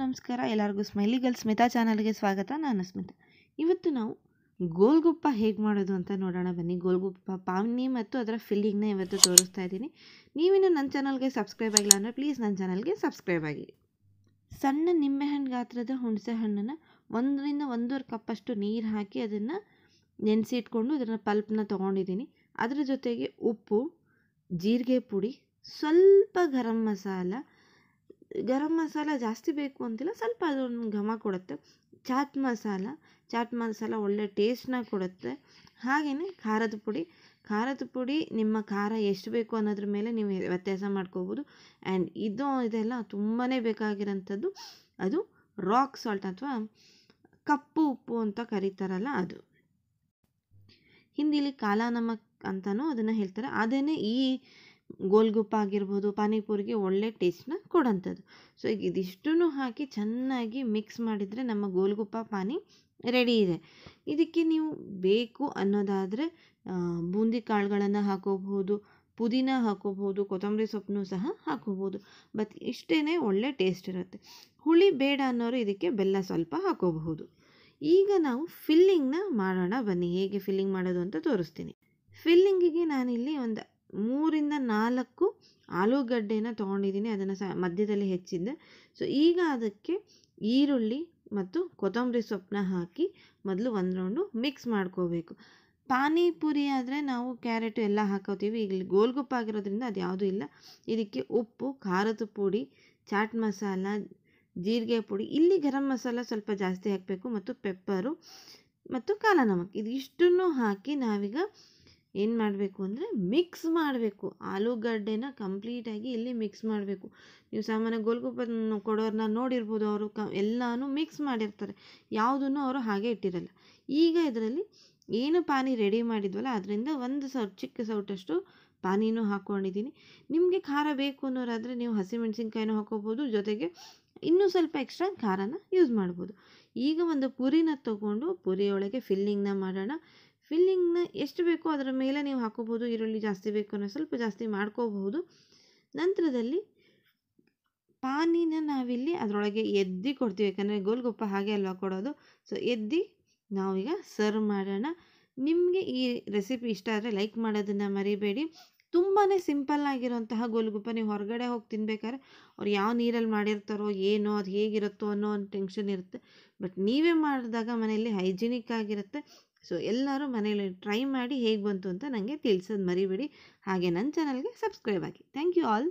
ನಮಸ್ಕಾರ ಎಲ್ಲರಿಗೂ smiley girl Smita ಚಾನಲ್ಗೆ ಸ್ವಾಗತ ನಾನು ಸ್ಮಿತಾ ಇವತ್ತು ನಾವು ಗೋಲ್ಗುಪ್ಪ ಹೇಗೆ ಮಾಡೋದು ಅಂತ ನೋಡೋಣ ಬನ್ನಿ ಗೋಲ್ಗುಪ್ಪ ಪಾವನಿ ಮತ್ತು ಅದರ ಫಿಲ್ಲಿಂಗ್ನ ಇವತ್ತು ತೋರಿಸ್ತಾ ಇದ್ದೀನಿ ನೀವಿನ್ನು ನನ್ನ ಚಾನಲ್ಗೆ ಸಬ್ಸ್ಕ್ರೈಬ್ ಆಗಿಲ್ಲ ಅಂದರೆ ಪ್ಲೀಸ್ ನನ್ನ ಚಾನಲ್ಗೆ ಸಬ್ಸ್ಕ್ರೈಬ್ ಆಗಿ ಸಣ್ಣ ನಿಂಬೆಹಣ್ಣು ಗಾತ್ರದ ಹುಣಸೆ ಹಣ್ಣನ್ನು ಒಂದರಿಂದ ಒಂದೂವರೆ ಕಪ್ಪಷ್ಟು ನೀರು ಹಾಕಿ ಅದನ್ನು ಇಟ್ಕೊಂಡು ಅದನ್ನು ಪಲ್ಪ್ನ ತೊಗೊಂಡಿದ್ದೀನಿ ಅದರ ಜೊತೆಗೆ ಉಪ್ಪು ಜೀರಿಗೆ ಪುಡಿ ಸ್ವಲ್ಪ ಗರಂ ಮಸಾಲ ಗರಂ ಮಸಾಲ ಜಾಸ್ತಿ ಬೇಕು ಅಂತಿಲ್ಲ ಸ್ವಲ್ಪ ಅದೊಂದು ಘಮ ಕೊಡುತ್ತೆ ಚಾಟ್ ಮಸಾಲ ಚಾಟ್ ಮಸಾಲ ಒಳ್ಳೆ ಟೇಸ್ಟನ್ನ ಕೊಡುತ್ತೆ ಹಾಗೆಯೇ ಖಾರದ ಪುಡಿ ಖಾರದ ಪುಡಿ ನಿಮ್ಮ ಖಾರ ಎಷ್ಟು ಬೇಕು ಅನ್ನೋದ್ರ ಮೇಲೆ ನೀವು ವ್ಯತ್ಯಾಸ ಮಾಡ್ಕೋಬೋದು ಆ್ಯಂಡ್ ಇದು ಇದೆಲ್ಲ ತುಂಬಾ ಬೇಕಾಗಿರೋಂಥದ್ದು ಅದು ರಾಕ್ ಸಾಲ್ಟ್ ಅಥವಾ ಕಪ್ಪು ಉಪ್ಪು ಅಂತ ಕರೀತಾರಲ್ಲ ಅದು ಹಿಂದಿಲಿ ಕಾಲಾ ನಮಕ್ ಅಂತಲೂ ಅದನ್ನು ಹೇಳ್ತಾರೆ ಅದೇ ಈ ಗೋಲ್ಗುಪ್ಪ ಆಗಿರ್ಬೋದು ಪಾನಿಪುರಿಗೆ ಒಳ್ಳೆ ಟೇಸ್ಟ್ನ ಕೊಡೋಂಥದ್ದು ಸೊ ಈಗ ಇದಿಷ್ಟೂ ಹಾಕಿ ಚೆನ್ನಾಗಿ ಮಿಕ್ಸ್ ಮಾಡಿದರೆ ನಮ್ಮ ಗೋಲ್ಗುಪ್ಪ ಪಾನಿ ರೆಡಿ ಇದೆ ಇದಕ್ಕೆ ನೀವು ಬೇಕು ಅನ್ನೋದಾದರೆ ಬೂಂದಿ ಕಾಳುಗಳನ್ನು ಹಾಕೋಬಹುದು ಪುದೀನ ಹಾಕೋಬಹುದು ಕೊತ್ತಂಬರಿ ಸೊಪ್ಪನ್ನು ಸಹ ಹಾಕೋಬಹುದು ಬಟ್ ಇಷ್ಟೇ ಒಳ್ಳೆ ಟೇಸ್ಟ್ ಇರುತ್ತೆ ಹುಳಿ ಬೇಡ ಅನ್ನೋರು ಇದಕ್ಕೆ ಬೆಲ್ಲ ಸ್ವಲ್ಪ ಹಾಕೋಬಹುದು ಈಗ ನಾವು ಫಿಲ್ಲಿಂಗ್ನ ಮಾಡೋಣ ಬನ್ನಿ ಹೇಗೆ ಫಿಲ್ಲಿಂಗ್ ಮಾಡೋದು ಅಂತ ತೋರಿಸ್ತೀನಿ ಫಿಲ್ಲಿಂಗಿಗೆ ನಾನಿಲ್ಲಿ ಒಂದು ಮೂರಿಂದ ನಾಲ್ಕು ಆಲೂಗಡ್ಡೆನ ತೊಗೊಂಡಿದ್ದೀನಿ ಅದನ್ನು ಸ ಮಧ್ಯದಲ್ಲಿ ಹೆಚ್ಚಿದ್ದೆ ಸೊ ಈಗ ಅದಕ್ಕೆ ಈರುಳ್ಳಿ ಮತ್ತು ಕೊತ್ತಂಬರಿ ಸೊಪ್ಪನ್ನ ಹಾಕಿ ಮೊದಲು ಒಂದು ರೌಂಡು ಮಿಕ್ಸ್ ಮಾಡ್ಕೋಬೇಕು ಪಾನಿಪುರಿ ಆದರೆ ನಾವು ಕ್ಯಾರೆಟು ಎಲ್ಲ ಹಾಕೋತೀವಿ ಇಲ್ಲಿ ಗೋಲ್ಗುಪ್ಪ ಆಗಿರೋದ್ರಿಂದ ಅದು ಯಾವುದೂ ಇಲ್ಲ ಇದಕ್ಕೆ ಉಪ್ಪು ಖಾರದ ಪುಡಿ ಚಾಟ್ ಮಸಾಲ ಜೀರಿಗೆ ಪುಡಿ ಇಲ್ಲಿ ಗರಂ ಮಸಾಲ ಸ್ವಲ್ಪ ಜಾಸ್ತಿ ಹಾಕಬೇಕು ಮತ್ತು ಪೆಪ್ಪರು ಮತ್ತು ಕಾಲ ನಮಕ್ ಇದು ಇಷ್ಟನ್ನು ಹಾಕಿ ನಾವೀಗ ಏನು ಮಾಡಬೇಕು ಅಂದರೆ ಮಿಕ್ಸ್ ಮಾಡಬೇಕು ಆಲೂಗಡ್ಡೆನ ಕಂಪ್ಲೀಟಾಗಿ ಇಲ್ಲಿ ಮಿಕ್ಸ್ ಮಾಡಬೇಕು ನೀವು ಸಾಮಾನ್ಯ ಗೋಲ್ಗೊಪ್ಪನ್ನು ಕೊಡೋರನ್ನ ನೋಡಿರ್ಬೋದು ಅವರು ಕ ಎಲ್ಲನೂ ಮಿಕ್ಸ್ ಮಾಡಿರ್ತಾರೆ ಯಾವುದನ್ನು ಅವರು ಹಾಗೆ ಇಟ್ಟಿರಲ್ಲ ಈಗ ಇದರಲ್ಲಿ ಏನು ಪಾನಿ ರೆಡಿ ಮಾಡಿದ್ವಲ್ಲ ಅದರಿಂದ ಒಂದು ಸೌ ಚಿಕ್ಕ ಸೌಟಷ್ಟು ಪಾನಿನೂ ಹಾಕ್ಕೊಂಡಿದ್ದೀನಿ ನಿಮಗೆ ಖಾರ ಬೇಕು ಅನ್ನೋರಾದರೆ ನೀವು ಹಸಿಮೆಣ್ಸಿನ್ಕಾಯಿನೂ ಹಾಕೋಬೋದು ಜೊತೆಗೆ ಇನ್ನೂ ಸ್ವಲ್ಪ ಎಕ್ಸ್ಟ್ರಾ ಖಾರನ ಯೂಸ್ ಮಾಡ್ಬೋದು ಈಗ ಒಂದು ಪುರಿನ ತೊಗೊಂಡು ಪುರಿಯೊಳಗೆ ಫಿಲ್ಲಿಂಗ್ನ ಮಾಡೋಣ ಫಿಲ್ಲಿಂಗ್ನ ಎಷ್ಟು ಬೇಕೋ ಅದರ ಮೇಲೆ ನೀವು ಹಾಕೋಬೋದು ಈರುಳ್ಳಿ ಜಾಸ್ತಿ ಬೇಕು ಅನ್ನೋ ಸ್ವಲ್ಪ ಜಾಸ್ತಿ ಮಾಡ್ಕೋಬಹುದು ನಂತರದಲ್ಲಿ ಪಾನಿನ ನಾವಿಲ್ಲಿ ಅದರೊಳಗೆ ಎದ್ದಿ ಕೊಡ್ತೀವಿ ಯಾಕಂದರೆ ಗೋಲ್ಗೊಪ್ಪ ಹಾಗೆ ಅಲ್ವಾ ಕೊಡೋದು ಸೊ ಎದ್ದಿ ನಾವೀಗ ಸರ್ವ್ ಮಾಡೋಣ ನಿಮಗೆ ಈ ರೆಸಿಪಿ ಇಷ್ಟ ಆದರೆ ಲೈಕ್ ಮಾಡೋದನ್ನು ಮರಿಬೇಡಿ ತುಂಬಾ ಆಗಿರುವಂತಹ ಗೋಲ್ಗುಪ್ಪ ನೀವು ಹೊರಗಡೆ ಹೋಗಿ ತಿನ್ಬೇಕಾದ್ರೆ ಅವ್ರು ಯಾವ ನೀರಲ್ಲಿ ಮಾಡಿರ್ತಾರೋ ಏನೋ ಅದು ಹೇಗಿರುತ್ತೋ ಅನ್ನೋ ಒಂದು ಟೆನ್ಷನ್ ಇರುತ್ತೆ ಬಟ್ ನೀವೇ ಮಾಡಿದಾಗ ಮನೆಯಲ್ಲಿ ಹೈಜಿನಿಕ್ ಆಗಿರುತ್ತೆ ಸೊ ಎಲ್ಲರೂ ಮನೇಲಿ ಟ್ರೈ ಮಾಡಿ ಹೇಗೆ ಬಂತು ಅಂತ ನನಗೆ ತಿಳಿಸೋದು ಮರಿಬೇಡಿ ಹಾಗೆ ನನ್ನ ಚಾನಲ್ಗೆ ಸಬ್ಸ್ಕ್ರೈಬ್ ಆಗಿ ಥ್ಯಾಂಕ್ ಯು ಆಲ್